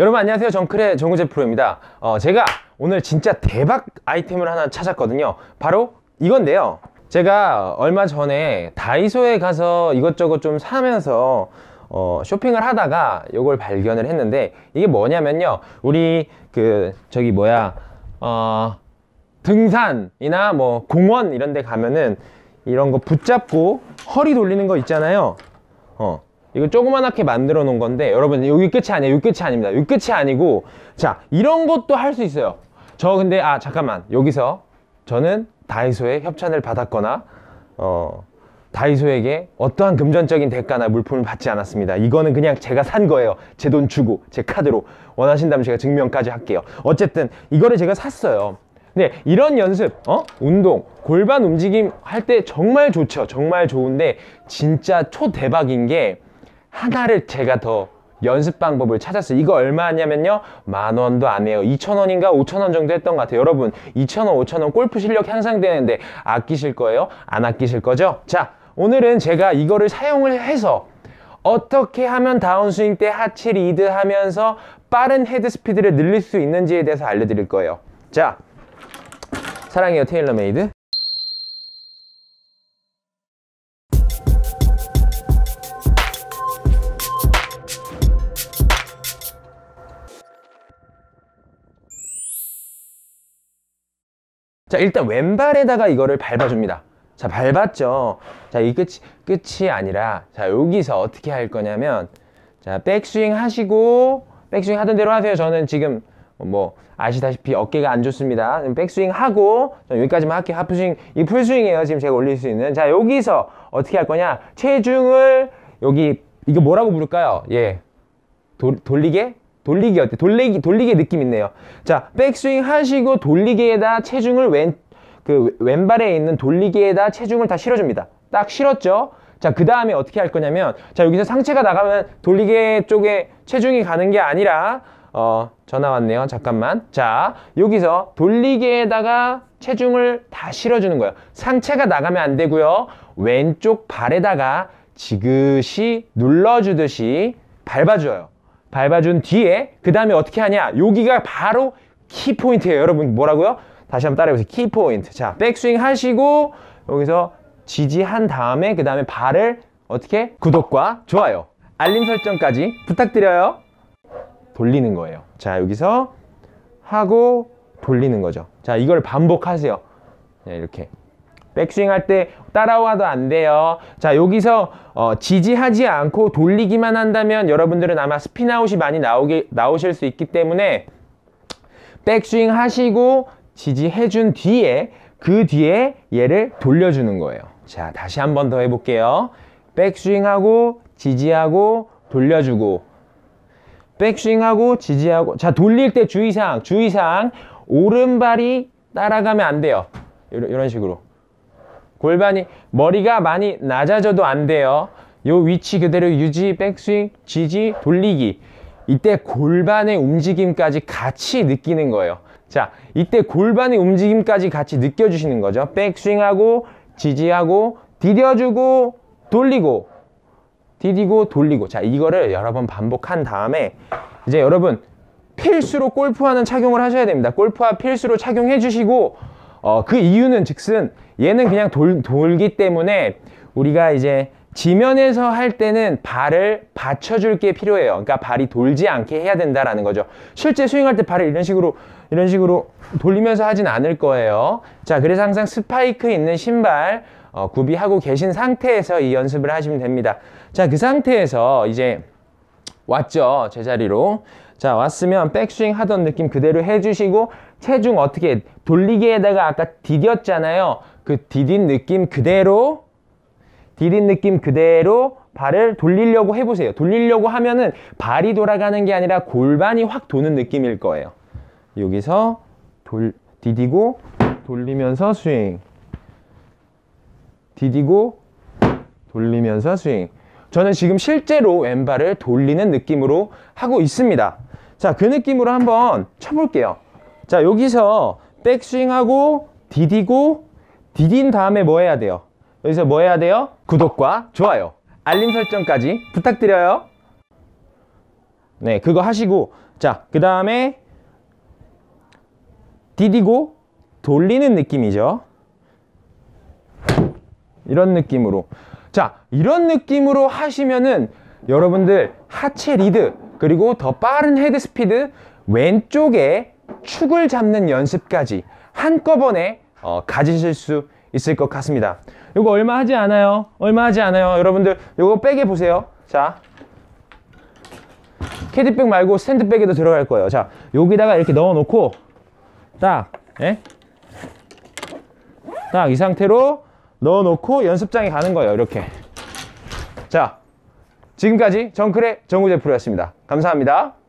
여러분 안녕하세요 정클의 정우재 프로입니다 어, 제가 오늘 진짜 대박 아이템을 하나 찾았거든요 바로 이건데요 제가 얼마 전에 다이소에 가서 이것저것 좀 사면서 어, 쇼핑을 하다가 이걸 발견을 했는데 이게 뭐냐면요 우리 그 저기 뭐야 어, 등산이나 뭐 공원 이런 데 가면은 이런 거 붙잡고 허리 돌리는 거 있잖아요 어 이거 조그만하게 만들어 놓은 건데 여러분 여기 끝이 아니에요 여기 끝이 아닙니다 여기 끝이 아니고 자 이런 것도 할 수 있어요 저 근데 아 잠깐만 여기서 저는 다이소에 협찬을 받았거나 어 다이소에게 어떠한 금전적인 대가나 물품을 받지 않았습니다. 이거는 그냥 제가 산 거예요. 제 돈 주고 제 카드로 원하신다면 제가 증명까지 할게요. 어쨌든 이거를 제가 샀어요. 근데 이런 연습, 어? 운동, 골반 움직임 할 때 정말 좋죠. 정말 좋은데 진짜 초대박인 게 하나를 제가 더 연습 방법을 찾았어요. 이거 얼마 하냐면요. 만 원도 안 해요. 2천 원인가 5천 원 정도 했던 것 같아요. 여러분 2천 원, 5천 원 골프 실력 향상되는데 아끼실 거예요? 안 아끼실 거죠? 자, 오늘은 제가 이거를 사용을 해서 어떻게 하면 다운스윙 때 하체 리드 하면서 빠른 헤드 스피드를 늘릴 수 있는지에 대해서 알려드릴 거예요. 자, 사랑해요 테일러메이드. 자 일단 왼발에다가 이거를 밟아줍니다 자 밟았죠 자 이 끝이 끝이 아니라 자 여기서 어떻게 할 거냐면 자 백스윙 하시고 백스윙 하던 대로 하세요 저는 지금 뭐 아시다시피 어깨가 안 좋습니다 백스윙 하고 여기까지만 할게요 하프스윙 이 풀스윙이에요 지금 제가 올릴 수 있는 자 여기서 어떻게 할 거냐 체중을 여기 이거 뭐라고 부를까요 예 도, 돌리게 돌리기 어때? 돌리기, 돌리기 느낌 있네요. 자, 백스윙 하시고 돌리기에다 체중을 왼, 그 왼발에 있는 돌리기에다 체중을 다 실어줍니다. 딱 실었죠? 자, 그 다음에 어떻게 할 거냐면, 자, 여기서 상체가 나가면 돌리기 쪽에 체중이 가는 게 아니라, 어, 전화 왔네요. 잠깐만. 자, 여기서 돌리기에다가 체중을 다 실어주는 거예요. 상체가 나가면 안 되고요. 왼쪽 발에다가 지그시 눌러주듯이 밟아줘요. 밟아준 뒤에 그 다음에 어떻게 하냐 여기가 바로 키포인트예요 여러분 뭐라고요? 다시 한번 따라해보세요 키포인트 자 백스윙 하시고 여기서 지지한 다음에 그 다음에 발을 어떻게? 구독과 좋아요 알림 설정까지 부탁드려요 돌리는 거예요 자 여기서 하고 돌리는 거죠 자 이걸 반복하세요 네, 이렇게 백스윙 할 때 따라와도 안 돼요. 자, 여기서 어, 지지하지 않고 돌리기만 한다면 여러분들은 아마 스피나웃이 많이 나오기, 나오실 수 있기 때문에 백스윙 하시고 지지해준 뒤에 그 뒤에 얘를 돌려주는 거예요. 자, 다시 한 번 더 해볼게요. 백스윙하고 지지하고 돌려주고 백스윙하고 지지하고 자 돌릴 때 주의사항 주의사항 오른발이 따라가면 안 돼요 이런, 이런 식으로 골반이 머리가 많이 낮아져도 안 돼요. 요 위치 그대로 유지, 백스윙, 지지, 돌리기. 이때 골반의 움직임까지 같이 느끼는 거예요. 자, 이때 골반의 움직임까지 같이 느껴주시는 거죠. 백스윙하고 지지하고 디뎌주고 돌리고 디디고 돌리고 자 이거를 여러 번 반복한 다음에 이제 여러분 필수로 골프화는 착용을 하셔야 됩니다. 골프화 필수로 착용해 주시고 어, 그 이유는 즉슨 얘는 그냥 돌, 돌기 때문에 우리가 이제 지면에서 할 때는 발을 받쳐줄 게 필요해요. 그러니까 발이 돌지 않게 해야 된다라는 거죠. 실제 스윙할 때 발을 이런 식으로 이런 식으로 돌리면서 하진 않을 거예요. 자, 그래서 항상 스파이크 있는 신발 어, 구비하고 계신 상태에서 이 연습을 하시면 됩니다. 자, 그 상태에서 이제 왔죠 제자리로 자 왔으면 백스윙 하던 느낌 그대로 해주시고 체중 어떻게 돌리기에다가 아까 디뎠잖아요 그 디딘 느낌 그대로 디딘 느낌 그대로 발을 돌리려고 해보세요 돌리려고 하면은 발이 돌아가는 게 아니라 골반이 확 도는 느낌일 거예요 여기서 돌 디디고 돌리면서 스윙 디디고 돌리면서 스윙 저는 지금 실제로 왼발을 돌리는 느낌으로 하고 있습니다. 자, 그 느낌으로 한번 쳐볼게요. 자, 여기서 백스윙하고 디디고 디딘 다음에 뭐 해야 돼요? 여기서 뭐 해야 돼요? 구독과 좋아요, 알림 설정까지 부탁드려요. 네, 그거 하시고 자, 그 다음에 디디고 돌리는 느낌이죠. 이런 느낌으로 이런 느낌으로 하시면은 여러분들 하체 리드 그리고 더 빠른 헤드 스피드 왼쪽에 축을 잡는 연습까지 한꺼번에 어, 가지실 수 있을 것 같습니다 이거 얼마 하지 않아요 얼마 하지 않아요 여러분들 이거 백에 보세요 자 캐디백 말고 스드백에도 들어갈 거예요 자 여기다가 이렇게 넣어 놓고 딱딱이 예? 상태로 넣어 놓고 연습장에 가는 거예요 이렇게 자, 지금까지 정클의 정우재 프로였습니다. 감사합니다.